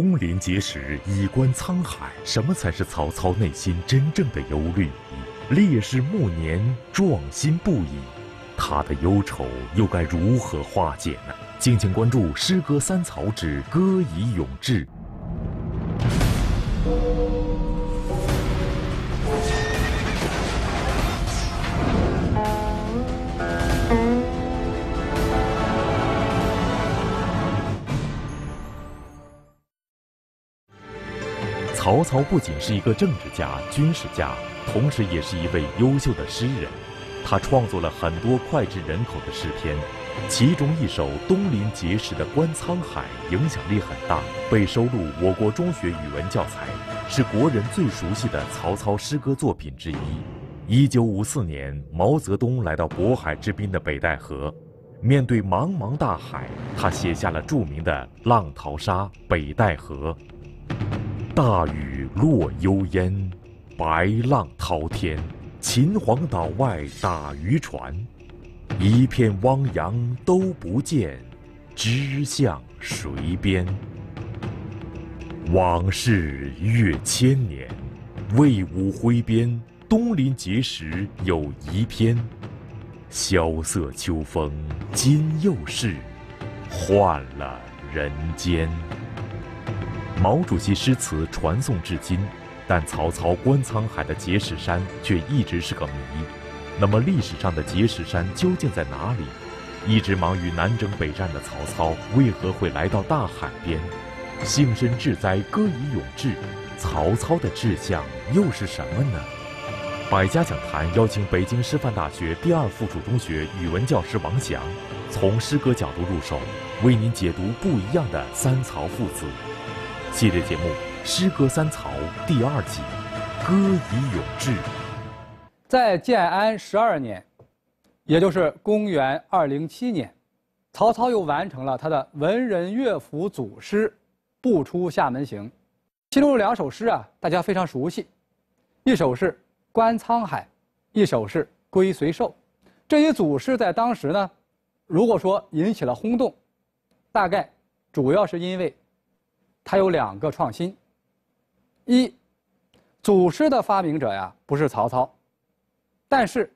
功临碣石，以观沧海。什么才是曹操内心真正的忧虑？烈士暮年，壮心不已。他的忧愁又该如何化解呢？敬请关注《诗歌三曹》之《歌以咏志》。曹操不仅是一个政治家、军事家，同时也是一位优秀的诗人。他创作了很多脍炙人口的诗篇，其中一首东临碣石的《观沧海》影响力很大，被收录我国中学语文教材，是国人最熟悉的曹操诗歌作品之一。一九五四年，毛泽东来到渤海之滨的北戴河，面对茫茫大海，他写下了著名的《浪淘沙·北戴河》。大雨落幽燕，白浪滔天。秦皇岛外打渔船，一片汪洋都不见，知向谁边？往事越千年，魏武挥鞭，东临碣石有遗篇。萧瑟秋风今又是，换了人间。毛主席诗词传颂至今，但曹操《观沧海》的碣石山却一直是个谜。那么，历史上的碣石山究竟在哪里？一直忙于南征北战的曹操为何会来到大海边？幸甚至哉，歌以咏志。曹操的志向又是什么呢？百家讲坛邀请北京师范大学第二附属中学语文教师王翔，从诗歌角度入手，为您解读不一样的三曹父子。系列节目《诗歌三曹》第二集，《歌以咏志》。在建安十二年，也就是公元207年，曹操又完成了他的文人乐府组诗《不出厦门行》，其中两首诗啊，大家非常熟悉，一首是《观沧海》，一首是《龟虽寿》。这一组诗在当时呢，如果说引起了轰动，大概主要是因为。他有两个创新。一，祖师的发明者呀不是曹操，但是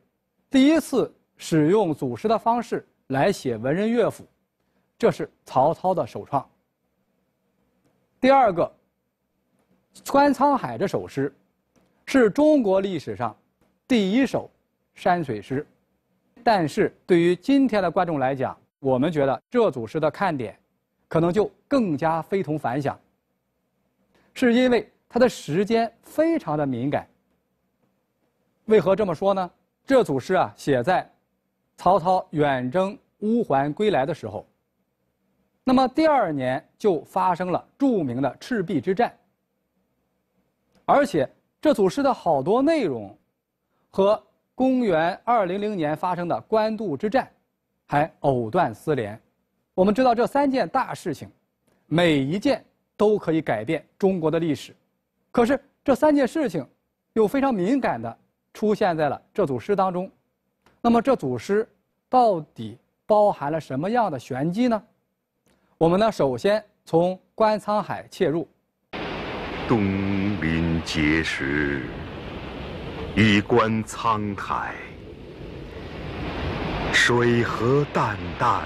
第一次使用祖师的方式来写文人乐府，这是曹操的首创。第二个，《观沧海》这首诗，是中国历史上第一首山水诗，但是对于今天的观众来讲，我们觉得这组诗的看点，可能就更加非同凡响。是因为他的时间非常的敏感。为何这么说呢？这组诗啊写在曹操远征乌桓归来的时候。那么第二年就发生了著名的赤壁之战。而且这组诗的好多内容和公元二零零年发生的官渡之战还藕断丝连。我们知道这三件大事情，每一件。都可以改变中国的历史，可是这三件事情又非常敏感的出现在了这组诗当中。那么这组诗到底包含了什么样的玄机呢？我们呢首先从《观沧海》切入。东临碣石，以观沧海。水何澹澹，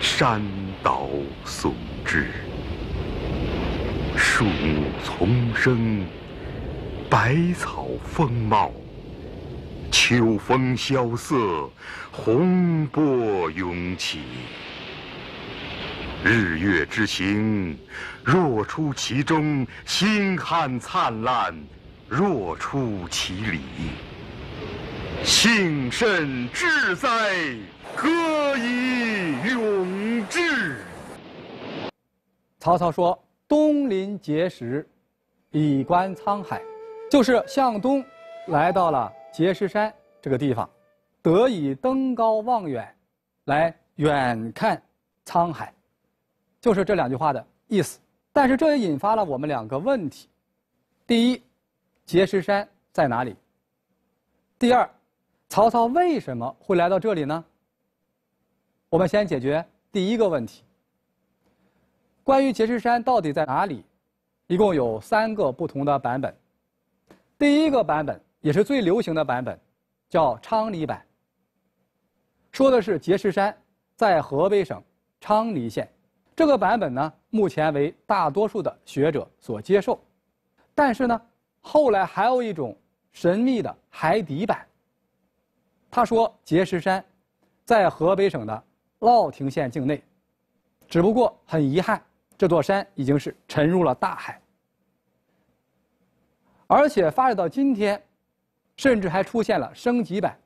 山岛竦峙。树木丛生，百草丰茂。秋风萧瑟，洪波涌起。日月之行，若出其中；星汉灿烂，若出其里。幸甚至哉，歌以咏志。曹操说。东临碣石，以观沧海，就是向东，来到了碣石山这个地方，得以登高望远，来远看沧海，就是这两句话的意思。但是这也引发了我们两个问题：第一，碣石山在哪里？第二，曹操为什么会来到这里呢？我们先解决第一个问题。关于碣石山到底在哪里，一共有三个不同的版本。第一个版本也是最流行的版本，叫昌黎版。说的是碣石山在河北省昌黎县。这个版本呢，目前为大多数的学者所接受。但是呢，后来还有一种神秘的海底版。他说碣石山在河北省的乐亭县境内，只不过很遗憾。这座山已经是沉入了大海，而且发展到今天，甚至还出现了升级版。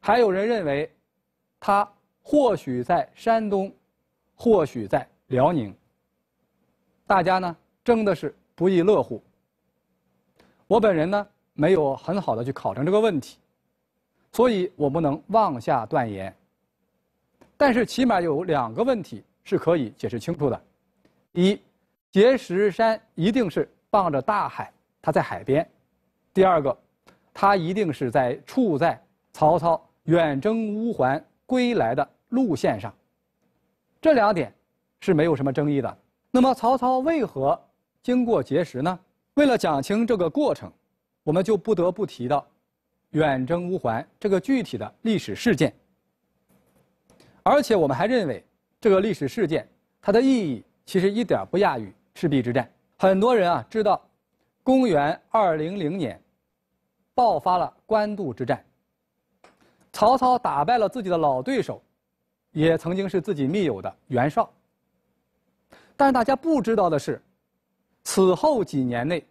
还有人认为，它或许在山东，或许在辽宁。大家呢争的是不亦乐乎。我本人呢没有很好的去考证这个问题，所以我不能妄下断言。但是起码有两个问题是可以解释清楚的。一，碣石山一定是傍着大海，它在海边。第二个，它一定是在处在曹操远征乌桓归来的路线上。这两点是没有什么争议的。那么曹操为何经过碣石呢？为了讲清这个过程，我们就不得不提到远征乌桓这个具体的历史事件。而且我们还认为，这个历史事件它的意义。其实一点不亚于赤壁之战。很多人啊知道，公元二零零年爆发了官渡之战，曹操打败了自己的老对手，也曾经是自己密友的袁绍。但是大家不知道的是，此后几年内，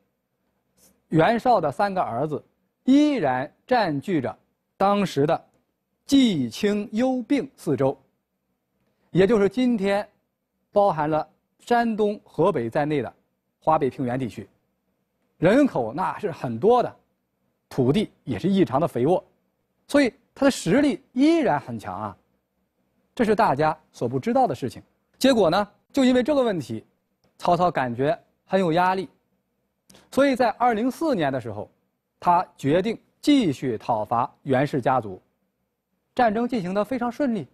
袁绍的三个儿子依然占据着当时的冀青幽并四州，也就是今天包含了。山东、河北在内的华北平原地区，人口那是很多的，土地也是异常的肥沃，所以他的实力依然很强啊。这是大家所不知道的事情。结果呢，就因为这个问题，曹操感觉很有压力，所以在二零四年的时候，他决定继续讨伐袁氏家族。战争进行的非常顺利，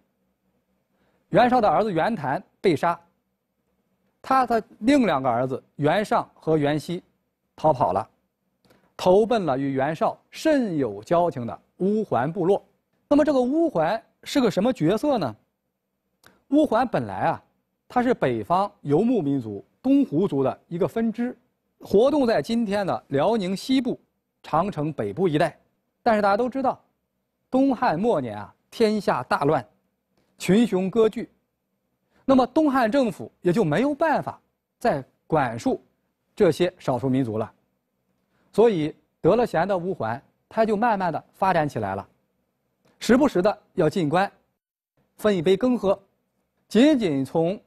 袁绍的儿子袁谭被杀。他的另两个儿子袁尚和袁熙，逃跑了，投奔了与袁绍甚有交情的乌桓部落。那么这个乌桓是个什么角色呢？乌桓本来啊，他是北方游牧民族东胡族的一个分支，活动在今天的辽宁西部、长城北部一带。但是大家都知道，东汉末年啊，天下大乱，群雄割据。那么东汉政府也就没有办法再管束这些少数民族了，所以得了闲的乌桓，他就慢慢的发展起来了，时不时的要进关，分一杯羹喝。仅仅从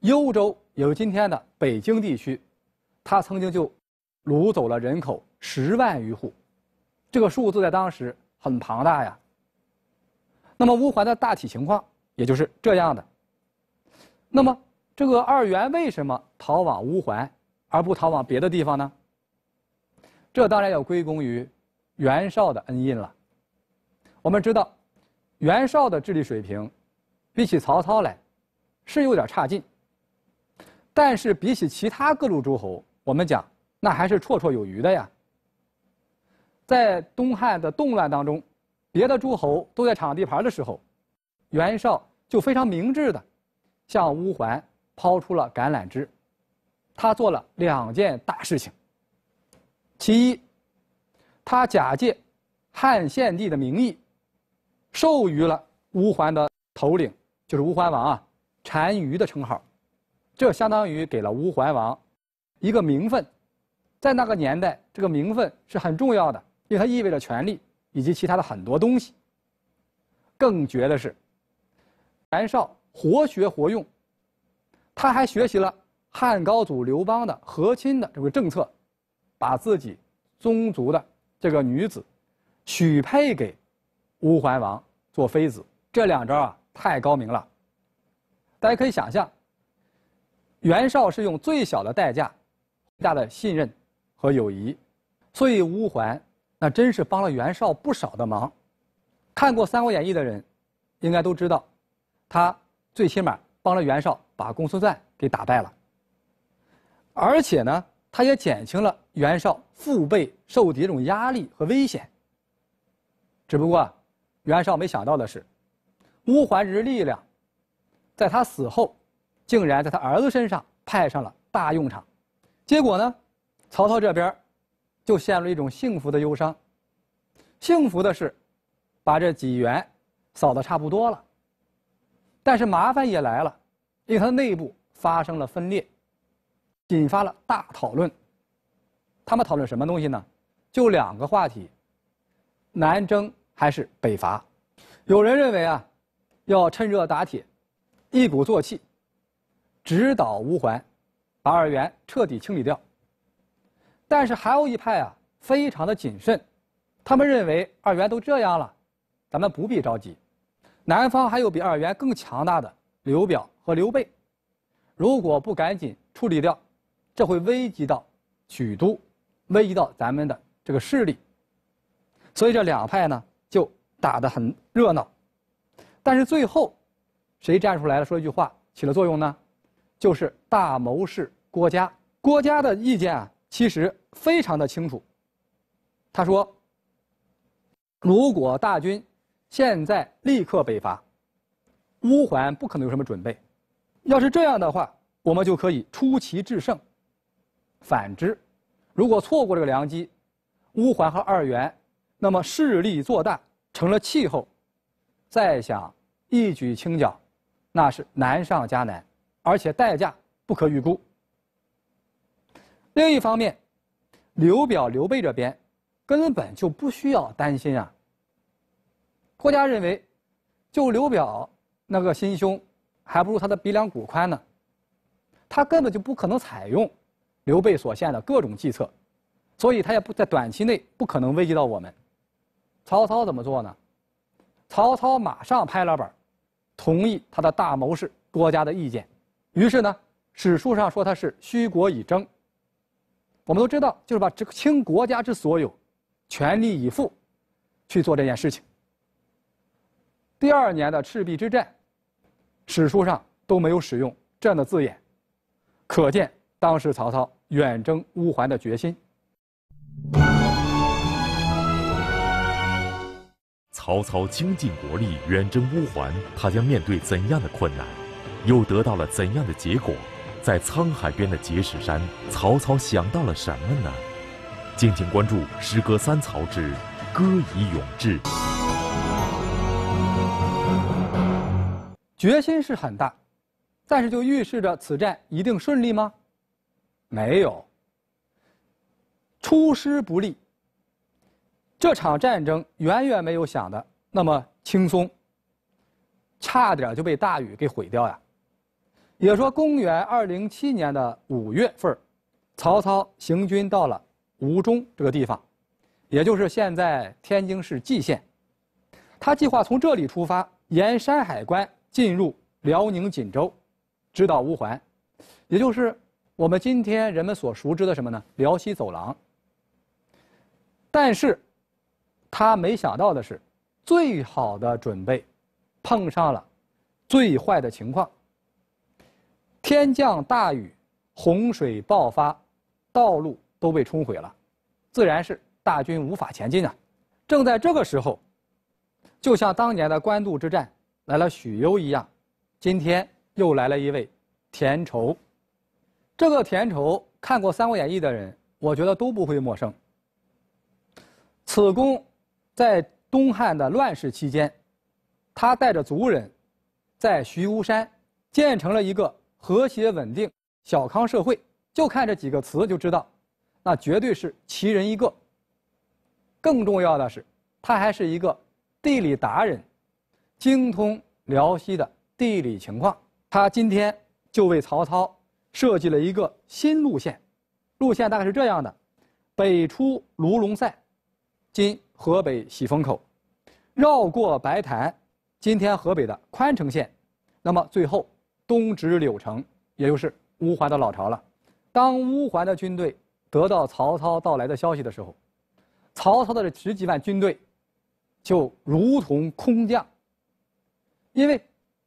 幽州，也就是今天的北京地区，他曾经就掳走了人口十万余户，这个数字在当时很庞大呀。那么乌桓的大体情况也就是这样的。那么，这个二袁为什么逃往乌桓，而不逃往别的地方呢？这当然要归功于袁绍的恩印了。我们知道，袁绍的智力水平，比起曹操来，是有点差劲。但是比起其他各路诸侯，我们讲，那还是绰绰有余的呀。在东汉的动乱当中，别的诸侯都在抢地盘的时候，袁绍就非常明智的。向乌桓抛出了橄榄枝，他做了两件大事情。其一，他假借汉献帝的名义，授予了乌桓的头领，就是乌桓王啊，单于的称号，这相当于给了乌桓王一个名分，在那个年代，这个名分是很重要的，因为它意味着权力以及其他的很多东西。更绝的是，袁绍。活学活用，他还学习了汉高祖刘邦的和亲的这个政策，把自己宗族的这个女子许配给乌桓王做妃子，这两招啊太高明了。大家可以想象，袁绍是用最小的代价，最大的信任和友谊，所以乌桓那真是帮了袁绍不少的忙。看过《三国演义》的人应该都知道，他。最起码帮了袁绍把公孙瓒给打败了，而且呢，他也减轻了袁绍腹背受敌这种压力和危险。只不过，袁绍没想到的是，乌桓之力量，在他死后，竟然在他儿子身上派上了大用场。结果呢，曹操这边，就陷入一种幸福的忧伤。幸福的是，把这几员，扫得差不多了。但是麻烦也来了，因为它的内部发生了分裂，引发了大讨论。他们讨论什么东西呢？就两个话题：南征还是北伐？有人认为啊，要趁热打铁，一鼓作气，直捣乌桓，把二元彻底清理掉。但是还有一派啊，非常的谨慎，他们认为二元都这样了，咱们不必着急。南方还有比二袁更强大的刘表和刘备，如果不赶紧处理掉，这会危及到许都，危及到咱们的这个势力。所以这两派呢就打得很热闹，但是最后，谁站出来了说一句话起了作用呢？就是大谋士郭嘉。郭嘉的意见啊其实非常的清楚，他说：如果大军。现在立刻北伐，乌桓不可能有什么准备。要是这样的话，我们就可以出奇制胜。反之，如果错过这个良机，乌桓和二袁那么势力做大，成了气候，再想一举清剿，那是难上加难，而且代价不可预估。另一方面，刘表刘备这边根本就不需要担心啊。郭嘉认为，就刘表那个心胸，还不如他的鼻梁骨宽呢。他根本就不可能采用刘备所献的各种计策，所以他也不在短期内不可能危及到我们。曹操怎么做呢？曹操马上拍了板，同意他的大谋士郭嘉的意见。于是呢，史书上说他是“虚国以争”。我们都知道，就是把这个倾国家之所有，全力以赴去做这件事情。第二年的赤壁之战，史书上都没有使用这样的字眼，可见当时曹操远征乌桓的决心。曹操倾尽国力远征乌桓，他将面对怎样的困难，又得到了怎样的结果？在沧海边的碣石山，曹操想到了什么呢？敬请关注《诗歌三曹之歌以咏志。决心是很大，但是就预示着此战一定顺利吗？没有。出师不利。这场战争远远没有想的那么轻松，差点就被大雨给毁掉呀。也说，公元二零七年的五月份，曹操行军到了吴中这个地方，也就是现在天津市蓟县，他计划从这里出发，沿山海关。进入辽宁锦州，直捣乌桓，也就是我们今天人们所熟知的什么呢？辽西走廊。但是，他没想到的是，最好的准备，碰上了最坏的情况。天降大雨，洪水爆发，道路都被冲毁了，自然是大军无法前进啊。正在这个时候，就像当年的官渡之战。来了许攸一样，今天又来了一位田畴。这个田畴，看过《三国演义》的人，我觉得都不会陌生。此公在东汉的乱世期间，他带着族人，在徐屋山建成了一个和谐稳定、小康社会。就看这几个词，就知道，那绝对是奇人一个。更重要的是，他还是一个地理达人。精通辽西的地理情况，他今天就为曹操设计了一个新路线。路线大概是这样的：北出卢龙塞，今河北喜峰口，绕过白潭，今天河北的宽城县），那么最后东直柳城，也就是乌桓的老巢了。当乌桓的军队得到曹操到来的消息的时候，曹操的这十几万军队就如同空降。因为，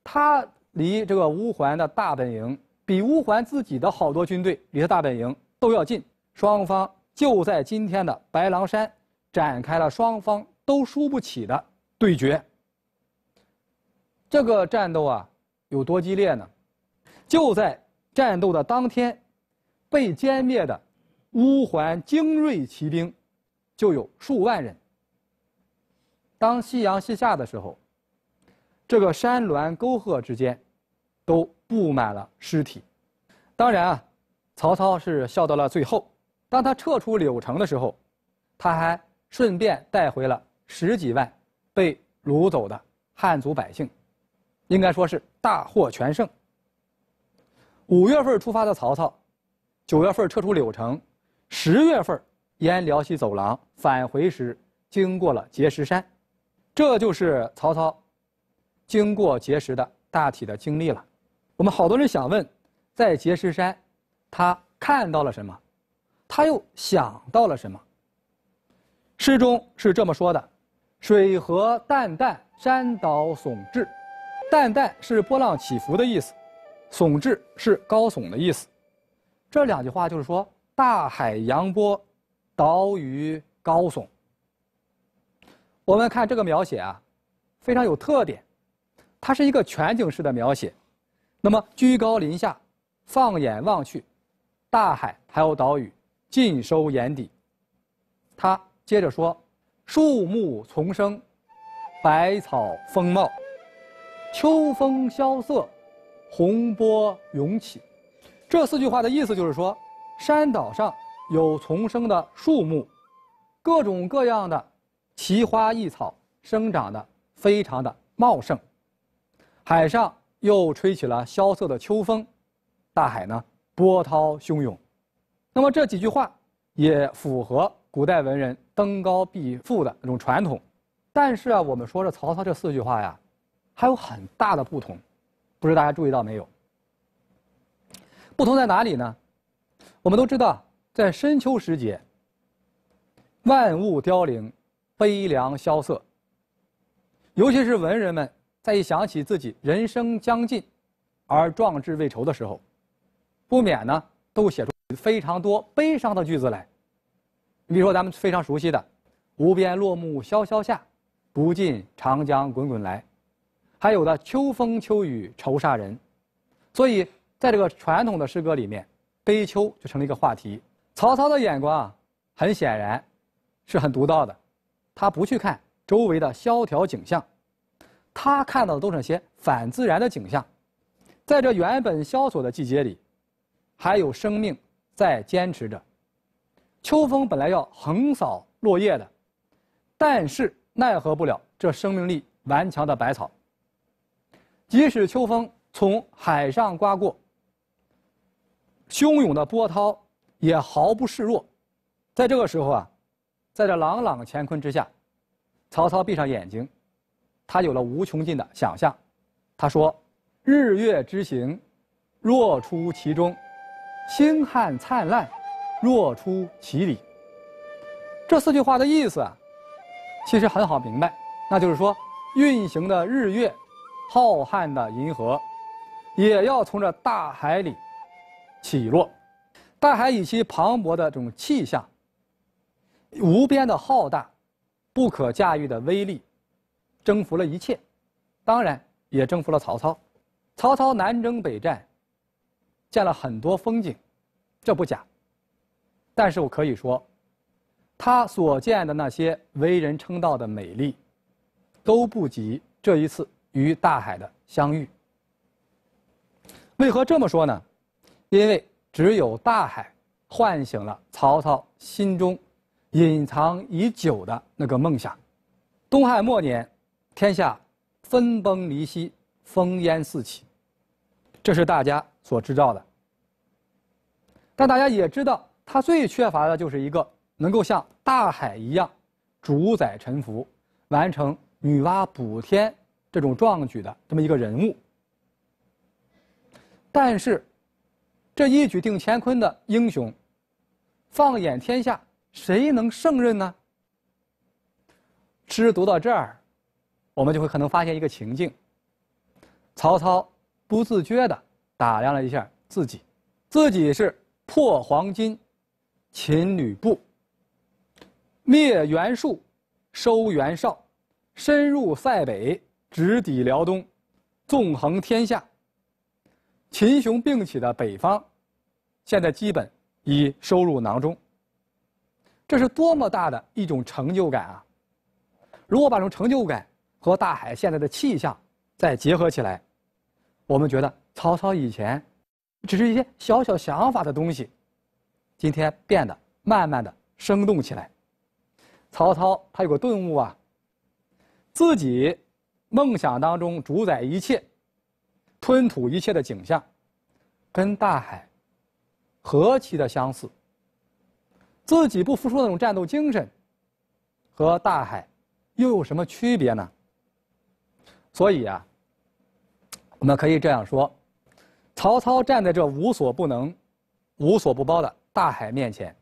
他离这个乌桓的大本营比乌桓自己的好多军队离他大本营都要近，双方就在今天的白狼山展开了双方都输不起的对决。这个战斗啊，有多激烈呢？就在战斗的当天，被歼灭的乌桓精锐骑兵就有数万人。当夕阳西下的时候。这个山峦沟壑之间，都布满了尸体。当然啊，曹操是笑到了最后。当他撤出柳城的时候，他还顺便带回了十几万被掳走的汉族百姓，应该说是大获全胜。五月份出发的曹操，九月份撤出柳城，十月份沿辽西走廊返回时，经过了碣石山，这就是曹操。经过碣石的大体的经历了，我们好多人想问，在碣石山，他看到了什么？他又想到了什么？诗中是这么说的：“水何澹澹，山岛竦峙。”“澹澹”是波浪起伏的意思，“竦峙”是高耸的意思。这两句话就是说大海扬波，岛屿高耸。我们看这个描写啊，非常有特点。它是一个全景式的描写，那么居高临下，放眼望去，大海还有岛屿尽收眼底。他接着说：“树木丛生，百草丰茂，秋风萧瑟，洪波涌起。”这四句话的意思就是说，山岛上有丛生的树木，各种各样的奇花异草生长的非常的茂盛。海上又吹起了萧瑟的秋风，大海呢波涛汹涌，那么这几句话也符合古代文人登高必赋的那种传统，但是啊，我们说这曹操这四句话呀，还有很大的不同，不知大家注意到没有？不同在哪里呢？我们都知道，在深秋时节，万物凋零，悲凉萧瑟，尤其是文人们。再一想起自己人生将尽，而壮志未酬的时候，不免呢都写出非常多悲伤的句子来。你比如说咱们非常熟悉的“无边落木萧萧下，不尽长江滚滚来”，还有的“秋风秋雨愁煞人”。所以，在这个传统的诗歌里面，悲秋就成了一个话题。曹操的眼光啊，很显然，是很独到的，他不去看周围的萧条景象。他看到的都是些反自然的景象，在这原本萧索的季节里，还有生命在坚持着。秋风本来要横扫落叶的，但是奈何不了这生命力顽强的百草。即使秋风从海上刮过，汹涌的波涛也毫不示弱。在这个时候啊，在这朗朗乾坤之下，曹操闭上眼睛。他有了无穷尽的想象，他说：“日月之行，若出其中；星汉灿烂，若出其里。”这四句话的意思啊，其实很好明白，那就是说，运行的日月，浩瀚的银河，也要从这大海里起落。大海以其磅礴的这种气象，无边的浩大，不可驾驭的威力。征服了一切，当然也征服了曹操。曹操南征北战，见了很多风景，这不假。但是我可以说，他所见的那些为人称道的美丽，都不及这一次与大海的相遇。为何这么说呢？因为只有大海唤醒了曹操心中隐藏已久的那个梦想。东汉末年。天下分崩离析，烽烟四起，这是大家所知道的。但大家也知道，他最缺乏的就是一个能够像大海一样主宰沉浮、完成女娲补天这种壮举的这么一个人物。但是，这一举定乾坤的英雄，放眼天下，谁能胜任呢？诗读到这儿。我们就会可能发现一个情境：曹操不自觉的打量了一下自己，自己是破黄金，擒吕布，灭袁术，收袁绍，深入塞北，直抵辽东，纵横天下。秦雄并起的北方，现在基本已收入囊中。这是多么大的一种成就感啊！如果把这种成就感，和大海现在的气象再结合起来，我们觉得曹操以前只是一些小小想法的东西，今天变得慢慢的生动起来。曹操他有个顿悟啊，自己梦想当中主宰一切、吞吐一切的景象，跟大海何其的相似。自己不服输那种战斗精神，和大海又有什么区别呢？所以啊，我们可以这样说：，曹操站在这无所不能、无所不包的大海面前，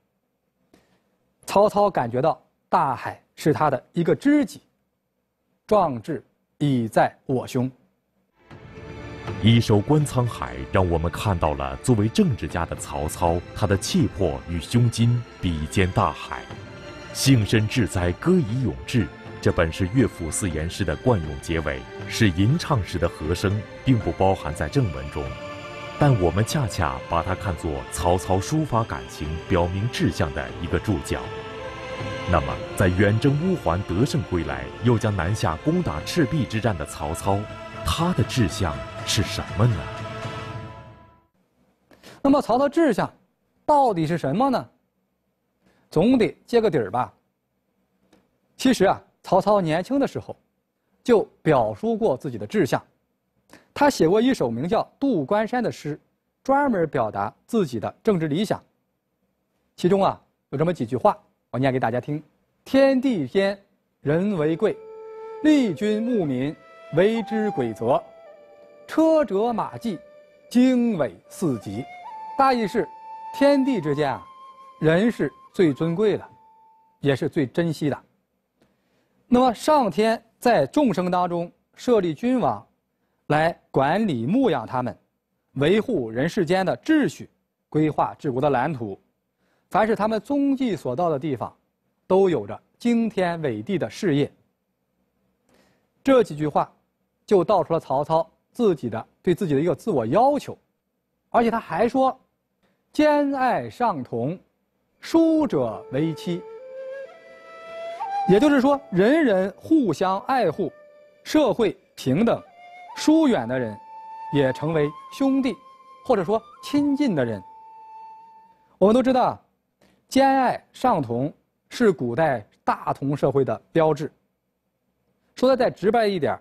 曹操感觉到大海是他的一个知己，壮志已在我胸。一首《观沧海》，让我们看到了作为政治家的曹操，他的气魄与胸襟比肩大海，幸甚志哉，歌以咏志。这本是乐府四言诗的惯用结尾，是吟唱时的和声，并不包含在正文中。但我们恰恰把它看作曹操抒发感情、表明志向的一个注脚。那么，在远征乌桓得胜归来，又将南下攻打赤壁之战的曹操，他的志向是什么呢？那么，曹操志向到底是什么呢？总得揭个底儿吧。其实啊。曹操年轻的时候，就表述过自己的志向，他写过一首名叫《渡关山》的诗，专门表达自己的政治理想。其中啊，有这么几句话，我念给大家听：“天地间，人为贵，利君牧民，为之鬼则，车辙马迹，经纬四极。”大意是：天地之间啊，人是最尊贵的，也是最珍惜的。那么上天在众生当中设立君王，来管理牧养他们，维护人世间的秩序，规划治国的蓝图。凡是他们踪迹所到的地方，都有着惊天伟地的事业。这几句话，就道出了曹操自己的对自己的一个自我要求，而且他还说：“兼爱上同，疏者为妻。”也就是说，人人互相爱护，社会平等，疏远的人也成为兄弟，或者说亲近的人。我们都知道，兼爱上同是古代大同社会的标志。说的再直白一点，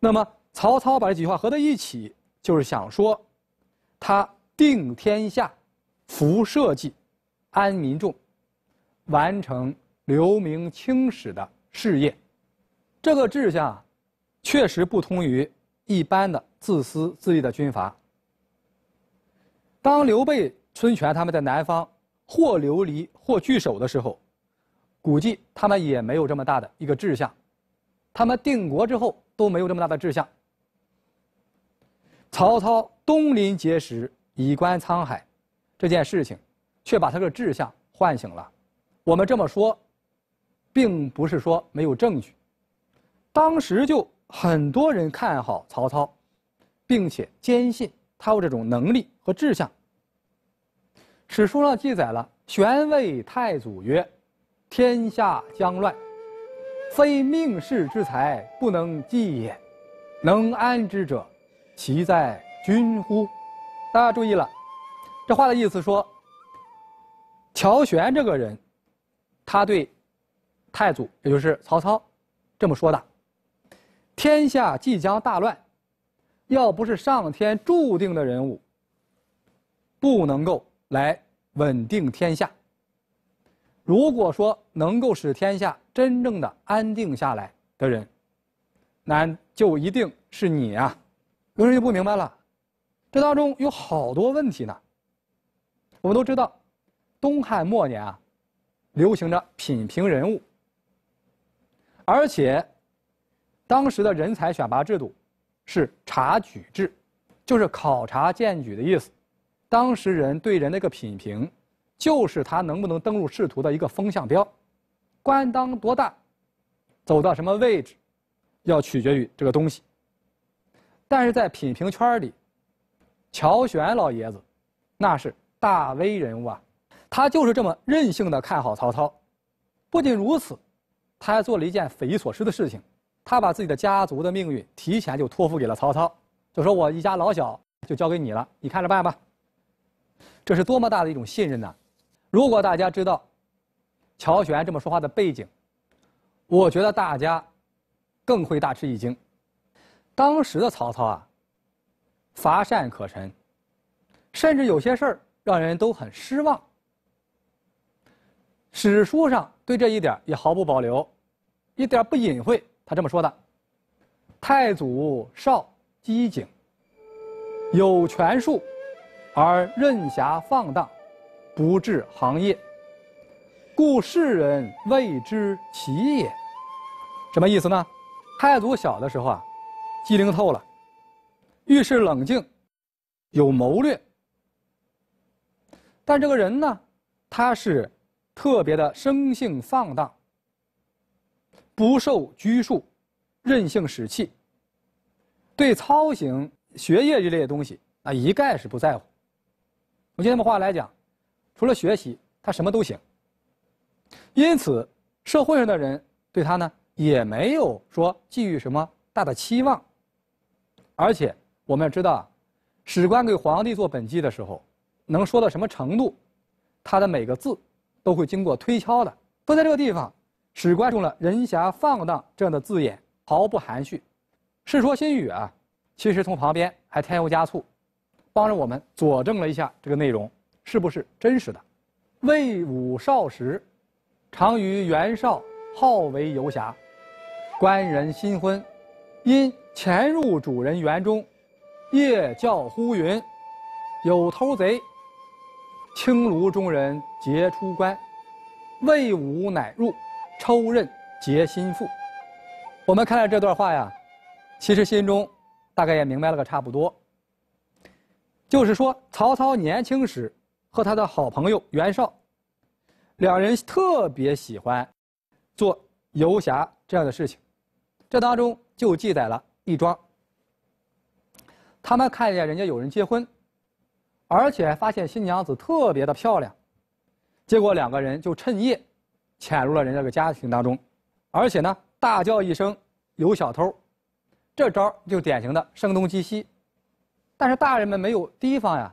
那么曹操把这几句话合在一起，就是想说，他定天下，服社稷，安民众，完成。留名青史的事业，这个志向，确实不同于一般的自私自利的军阀。当刘备、孙权他们在南方或流离或聚首的时候，估计他们也没有这么大的一个志向。他们定国之后都没有这么大的志向。曹操东临碣石，以观沧海，这件事情，却把他的志向唤醒了。我们这么说。并不是说没有证据，当时就很多人看好曹操，并且坚信他有这种能力和志向。史书上记载了玄魏太祖曰：“天下将乱，非命世之才不能济也，能安之者，其在君乎？”大家注意了，这话的意思说，乔玄这个人，他对。太祖，也就是曹操，这么说的：“天下即将大乱，要不是上天注定的人物，不能够来稳定天下。如果说能够使天下真正的安定下来的人，那就一定是你啊！”有人就不明白了，这当中有好多问题呢。我们都知道，东汉末年啊，流行着品评人物。而且，当时的人才选拔制度是察举制，就是考察荐举的意思。当时人对人的一个品评，就是他能不能登入仕途的一个风向标。官当多大，走到什么位置，要取决于这个东西。但是在品评圈里，乔玄老爷子那是大威人物啊，他就是这么任性的看好曹操。不仅如此。他还做了一件匪夷所思的事情，他把自己的家族的命运提前就托付给了曹操，就说我一家老小就交给你了，你看着办吧。这是多么大的一种信任呢！如果大家知道乔玄这么说话的背景，我觉得大家更会大吃一惊。当时的曹操啊，乏善可陈，甚至有些事儿让人都很失望。史书上对这一点也毫不保留。一点不隐晦，他这么说的：“太祖少机警，有权术，而任侠放荡，不治行业，故世人谓之奇也。”什么意思呢？太祖小的时候啊，机灵透了，遇事冷静，有谋略，但这个人呢，他是特别的生性放荡。不受拘束，任性使气。对操行、学业这类的东西啊，一概是不在乎。用今天的话来讲，除了学习，他什么都行。因此，社会上的人对他呢，也没有说寄予什么大的期望。而且，我们要知道，史官给皇帝做本纪的时候，能说到什么程度，他的每个字都会经过推敲的，都在这个地方。史官用了“人侠放荡”这样的字眼，毫不含蓄。《世说新语》啊，其实从旁边还添油加醋，帮着我们佐证了一下这个内容是不是真实的。魏武少时，常与袁绍好为游侠，官人新婚，因潜入主人园中，夜叫呼云：“有偷贼。”青庐中人皆出关，魏武乃入。抽刃结心腹。我们看了这段话呀，其实心中大概也明白了个差不多。就是说，曹操年轻时和他的好朋友袁绍，两人特别喜欢做游侠这样的事情。这当中就记载了一桩：他们看见人家有人结婚，而且发现新娘子特别的漂亮，结果两个人就趁夜。潜入了人家这个家庭当中，而且呢，大叫一声有小偷，这招就典型的声东击西，但是大人们没有提防呀，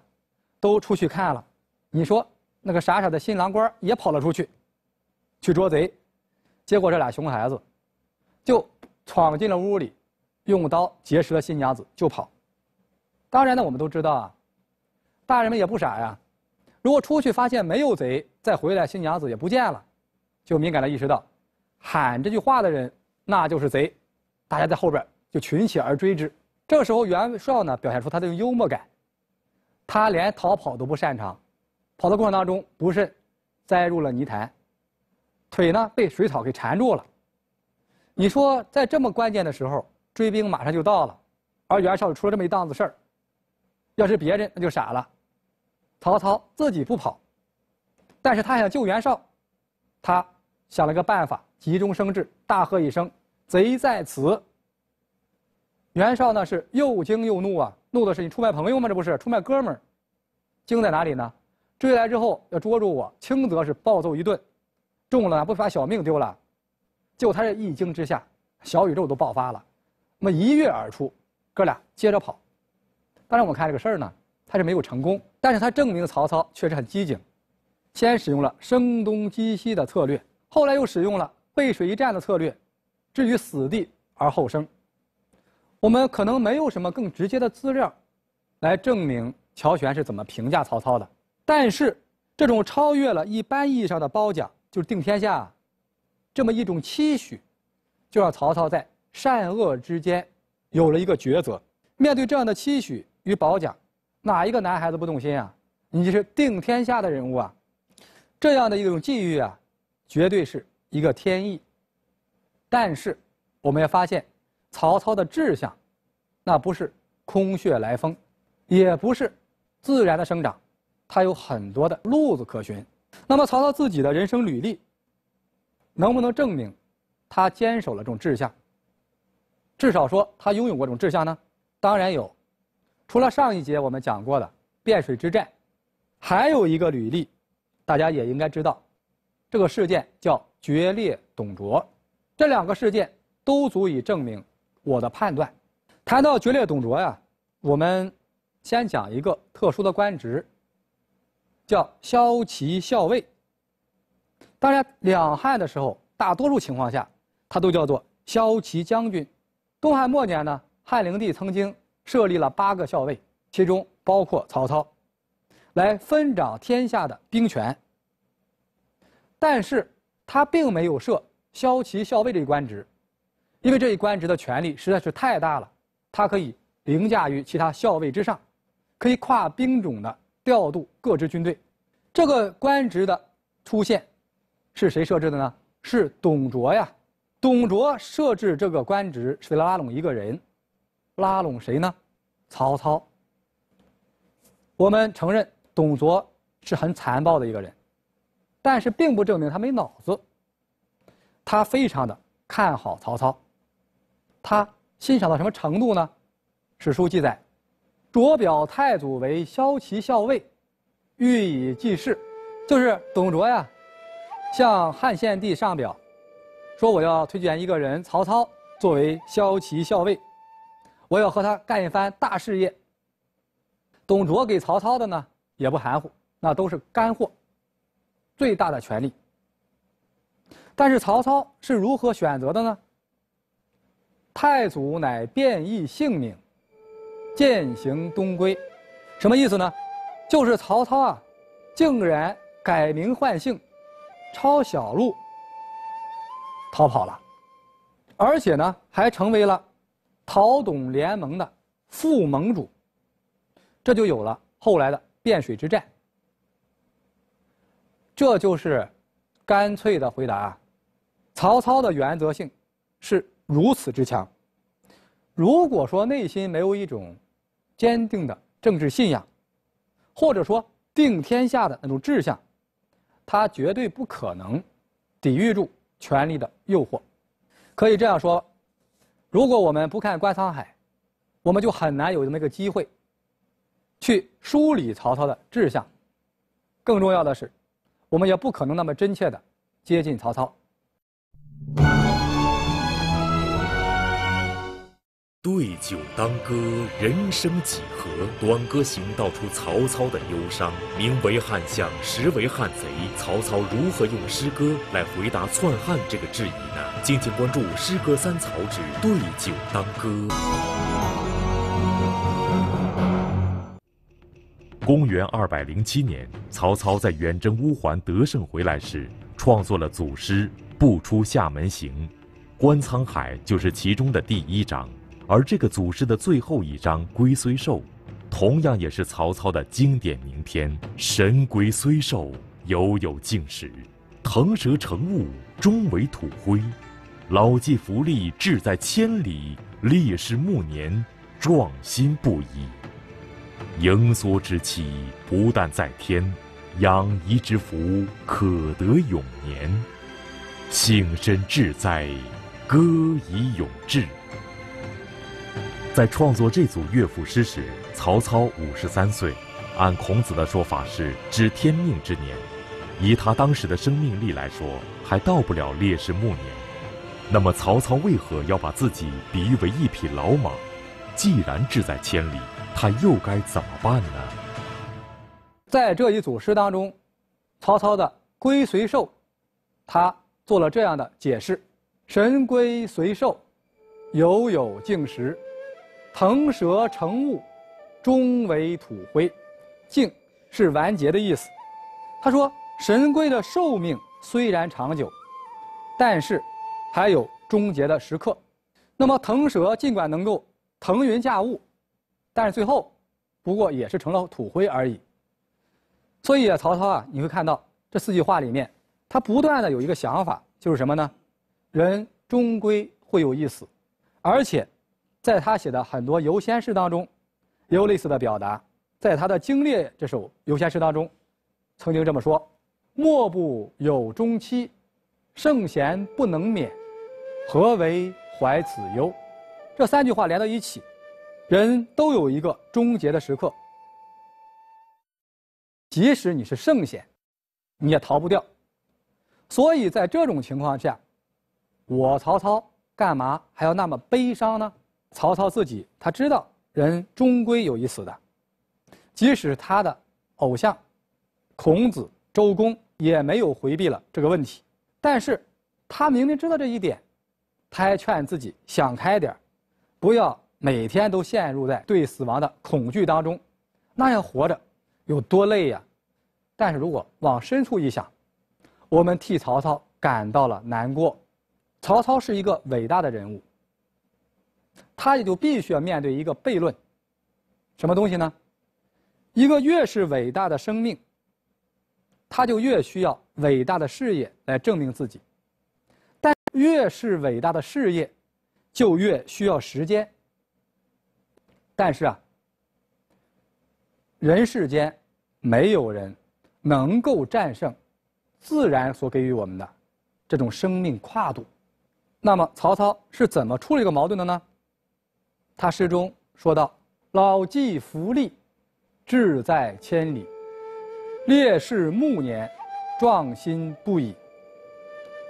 都出去看了，你说那个傻傻的新郎官也跑了出去，去捉贼，结果这俩熊孩子就闯进了屋里，用刀劫持了新娘子就跑，当然呢，我们都知道啊，大人们也不傻呀，如果出去发现没有贼，再回来新娘子也不见了。就敏感地意识到，喊这句话的人那就是贼，大家在后边就群起而追之。这个时候，袁绍呢表现出他的幽默感，他连逃跑都不擅长，跑的过程当中不慎栽入了泥潭，腿呢被水草给缠住了。你说在这么关键的时候，追兵马上就到了，而袁绍出了这么一档子事儿，要是别人那就傻了。曹操自己不跑，但是他想救袁绍。他想了个办法，急中生智，大喝一声：“贼在此！”袁绍呢是又惊又怒啊，怒的是你出卖朋友吗？这不是出卖哥们儿，惊在哪里呢？追来之后要捉住我，轻则是暴揍一顿，重了呢不把小命丢了？就他这一惊之下，小宇宙都爆发了，那么一跃而出，哥俩接着跑。当然，我们看这个事儿呢，他是没有成功，但是他证明曹操确实很机警。先使用了声东击西的策略，后来又使用了背水一战的策略，置于死地而后生。我们可能没有什么更直接的资料，来证明乔玄是怎么评价曹操的。但是，这种超越了一般意义上的褒奖，就是定天下，这么一种期许，就让曹操在善恶之间有了一个抉择。面对这样的期许与褒奖，哪一个男孩子不动心啊？你是定天下的人物啊！这样的一种际遇啊，绝对是一个天意。但是，我们要发现，曹操的志向，那不是空穴来风，也不是自然的生长，他有很多的路子可循。那么，曹操自己的人生履历，能不能证明他坚守了这种志向？至少说他拥有过这种志向呢？当然有。除了上一节我们讲过的汴水之战，还有一个履历。大家也应该知道，这个事件叫决裂董卓，这两个事件都足以证明我的判断。谈到决裂董卓呀，我们先讲一个特殊的官职，叫骁骑校尉。当然，两汉的时候，大多数情况下，他都叫做骁骑将军。东汉末年呢，汉灵帝曾经设立了八个校尉，其中包括曹操。来分掌天下的兵权，但是他并没有设骁骑校尉这一官职，因为这一官职的权力实在是太大了，他可以凌驾于其他校尉之上，可以跨兵种的调度各支军队。这个官职的出现是谁设置的呢？是董卓呀。董卓设置这个官职是为了拉拢一个人，拉拢谁呢？曹操。我们承认。董卓是很残暴的一个人，但是并不证明他没脑子。他非常的看好曹操，他欣赏到什么程度呢？史书记载，卓表太祖为骁骑校尉，欲以济世，就是董卓呀，向汉献帝上表，说我要推荐一个人曹操作为骁骑校尉，我要和他干一番大事业。董卓给曹操的呢？也不含糊，那都是干货，最大的权力。但是曹操是如何选择的呢？太祖乃变易姓名，渐行东归，什么意思呢？就是曹操啊，竟然改名换姓，抄小路逃跑了，而且呢，还成为了陶董联盟的副盟主。这就有了后来的。汴水之战，这就是干脆的回答。曹操的原则性是如此之强。如果说内心没有一种坚定的政治信仰，或者说定天下的那种志向，他绝对不可能抵御住权力的诱惑。可以这样说，如果我们不看《观沧海》，我们就很难有那么个机会。去梳理曹操的志向，更重要的是，我们也不可能那么真切的接近曹操。对酒当歌，人生几何？短歌行道出曹操的忧伤。名为汉相，实为汉贼。曹操如何用诗歌来回答篡汉这个质疑呢？敬请关注《诗歌三曹之对酒当歌》。公元二百零七年，曹操在远征乌桓得胜回来时，创作了祖师《不出厦门行》，观沧海就是其中的第一章。而这个祖师的最后一章《龟虽寿》，同样也是曹操的经典名篇。神龟虽寿，犹有竟时；腾蛇乘雾，终为土灰。老骥伏枥，志在千里；烈士暮年，壮心不已。盈缩之期，不但在天；养怡之福，可得永年。幸甚至哉，歌以咏志。在创作这组乐府诗时，曹操五十三岁，按孔子的说法是知天命之年。以他当时的生命力来说，还到不了烈士暮年。那么，曹操为何要把自己比喻为一匹老马？既然志在千里。他又该怎么办呢？在这一组诗当中，曹操的《龟虽寿》，他做了这样的解释：“神龟虽寿，犹有竟时；腾蛇乘雾，终为土灰。”“竟”是完结的意思。他说，神龟的寿命虽然长久，但是还有终结的时刻；那么腾蛇尽管能够腾云驾雾，但是最后，不过也是成了土灰而已。所以啊，曹操啊，你会看到这四句话里面，他不断的有一个想法，就是什么呢？人终归会有一死，而且，在他写的很多游仙诗当中，也有类似的表达。在他的《经列》这首游仙诗当中，曾经这么说：“莫不有终期，圣贤不能免，何为怀子忧？”这三句话连到一起。人都有一个终结的时刻，即使你是圣贤，你也逃不掉。所以在这种情况下，我曹操干嘛还要那么悲伤呢？曹操自己他知道人终归有一死的，即使他的偶像孔子、周公也没有回避了这个问题。但是，他明明知道这一点，他还劝自己想开点不要。每天都陷入在对死亡的恐惧当中，那样活着有多累呀！但是如果往深处一想，我们替曹操感到了难过。曹操是一个伟大的人物，他也就必须要面对一个悖论：什么东西呢？一个越是伟大的生命，他就越需要伟大的事业来证明自己；但越是伟大的事业，就越需要时间。但是啊，人世间，没有人能够战胜自然所给予我们的这种生命跨度。那么，曹操是怎么处理这个矛盾的呢？他诗中说道：“老骥伏枥，志在千里；烈士暮年，壮心不已。”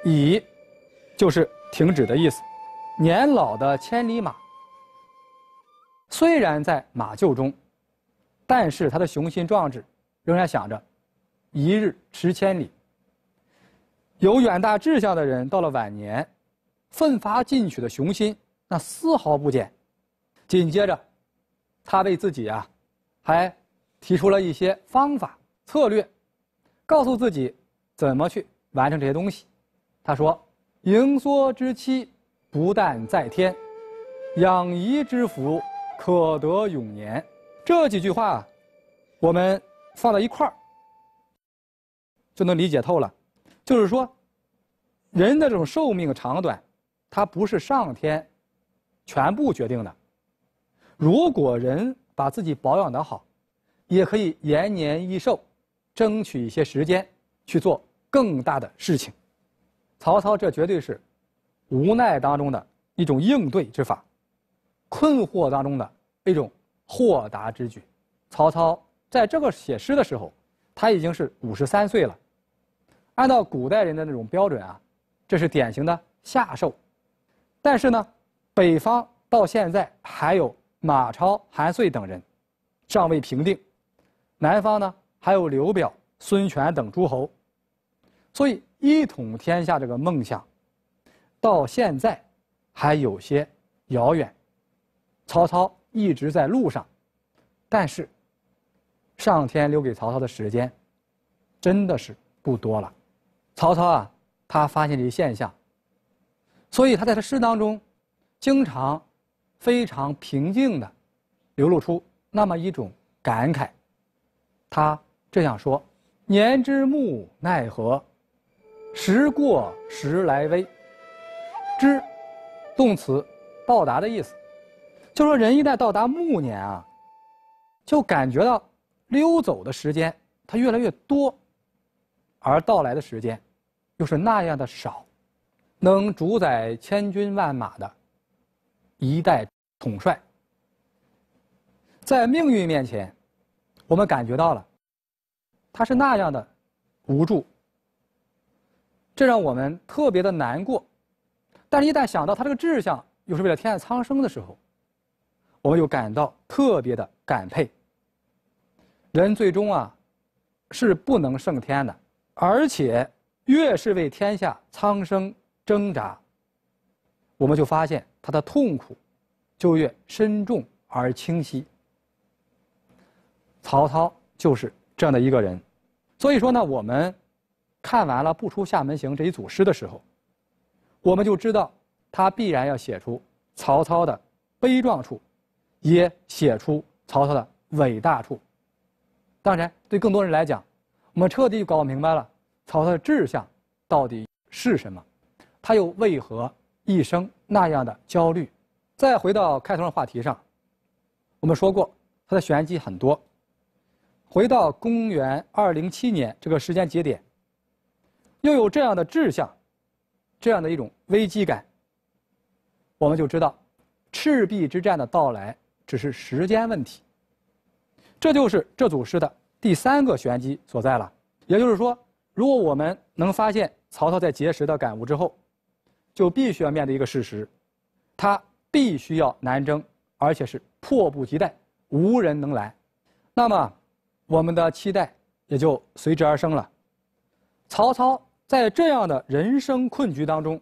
已，就是停止的意思。年老的千里马。虽然在马厩中，但是他的雄心壮志仍然想着一日驰千里。有远大志向的人，到了晚年，奋发进取的雄心那丝毫不减。紧接着，他为自己啊，还提出了一些方法策略，告诉自己怎么去完成这些东西。他说：“盈缩之期，不但在天；养怡之福。”可得永年，这几句话，我们放到一块儿，就能理解透了。就是说，人的这种寿命长短，它不是上天全部决定的。如果人把自己保养的好，也可以延年益寿，争取一些时间去做更大的事情。曹操这绝对是无奈当中的一种应对之法。困惑当中的，一种豁达之举。曹操在这个写诗的时候，他已经是五十三岁了。按照古代人的那种标准啊，这是典型的下寿。但是呢，北方到现在还有马超、韩遂等人，尚未平定；南方呢，还有刘表、孙权等诸侯，所以一统天下这个梦想，到现在还有些遥远。曹操一直在路上，但是上天留给曹操的时间真的是不多了。曹操啊，他发现这一现象，所以他在他诗当中，经常非常平静的流露出那么一种感慨。他这样说：“年之暮奈何？时过时来微。”之，动词，到达的意思。就说人一旦到达暮年啊，就感觉到溜走的时间它越来越多，而到来的时间又是那样的少。能主宰千军万马的一代统帅，在命运面前，我们感觉到了他是那样的无助，这让我们特别的难过。但是，一旦想到他这个志向又是为了天下苍生的时候，我们就感到特别的感佩。人最终啊，是不能胜天的，而且越是为天下苍生挣扎，我们就发现他的痛苦就越深重而清晰。曹操就是这样的一个人，所以说呢，我们看完了《不出厦门行》这一组诗的时候，我们就知道他必然要写出曹操的悲壮处。也写出曹操的伟大处。当然，对更多人来讲，我们彻底搞明白了曹操的志向到底是什么，他又为何一生那样的焦虑？再回到开头的话题上，我们说过他的玄机很多。回到公元207年这个时间节点，又有这样的志向，这样的一种危机感，我们就知道赤壁之战的到来。只是时间问题。这就是这组诗的第三个玄机所在了。也就是说，如果我们能发现曹操在结识的感悟之后，就必须要面对一个事实：他必须要南征，而且是迫不及待，无人能来。那么，我们的期待也就随之而生了。曹操在这样的人生困局当中，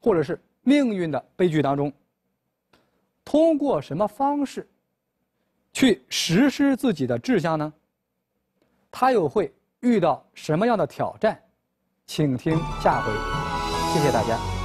或者是命运的悲剧当中。通过什么方式，去实施自己的志向呢？他又会遇到什么样的挑战？请听下回。谢谢大家。